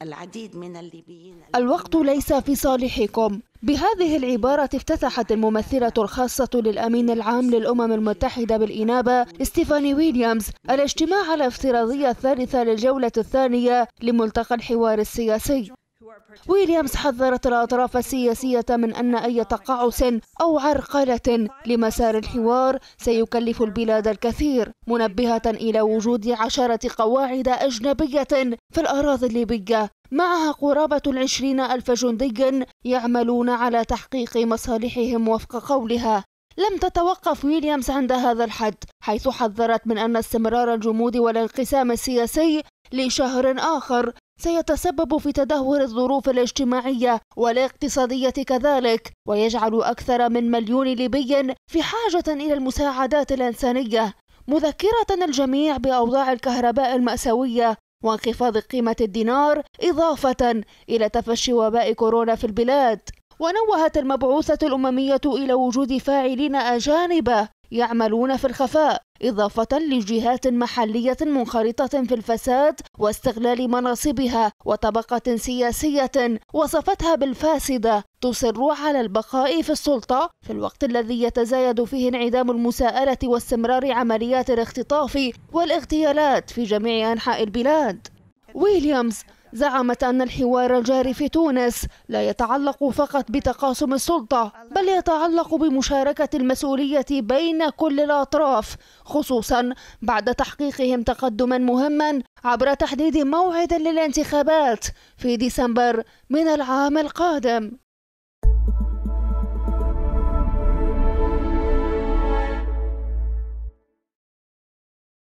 بالعديد من الليبيين الوقت ليس في صالحكم بهذه العبارة افتتحت الممثلة الخاصة للأمين العام للأمم المتحدة بالإنابة ستيفاني ويليامز الاجتماع على افتراضية الثالثة للجولة الثانية لملتقى الحوار السياسي ويليامز حذرت الأطراف السياسية من أن أي تقاعس أو عرقلة لمسار الحوار سيكلف البلاد الكثير منبهة إلى وجود عشرة قواعد أجنبية في الأراضي الليبية معها قرابة العشرين ألف جندي يعملون على تحقيق مصالحهم وفق قولها لم تتوقف ويليامز عند هذا الحد حيث حذرت من أن استمرار الجمود والانقسام السياسي لشهر آخر سيتسبب في تدهور الظروف الاجتماعية والاقتصادية كذلك ويجعل أكثر من مليون ليبي في حاجة إلى المساعدات الإنسانية مذكرة الجميع بأوضاع الكهرباء المأساوية وانخفاض قيمة الدينار إضافة إلى تفشي وباء كورونا في البلاد ونوهت المبعوثة الأممية إلى وجود فاعلين أجانب يعملون في الخفاء إضافة لجهات محلية منخرطة في الفساد واستغلال مناصبها وطبقة سياسية وصفتها بالفاسدة تصر على البقاء في السلطة في الوقت الذي يتزايد فيه انعدام المساءلة واستمرار عمليات الاختطاف والاغتيالات في جميع أنحاء البلاد ويليامز زعمت أن الحوار الجاري في تونس لا يتعلق فقط بتقاسم السلطة بل يتعلق بمشاركة المسؤولية بين كل الأطراف خصوصا بعد تحقيقهم تقدما مهما عبر تحديد موعد للانتخابات في ديسمبر من العام القادم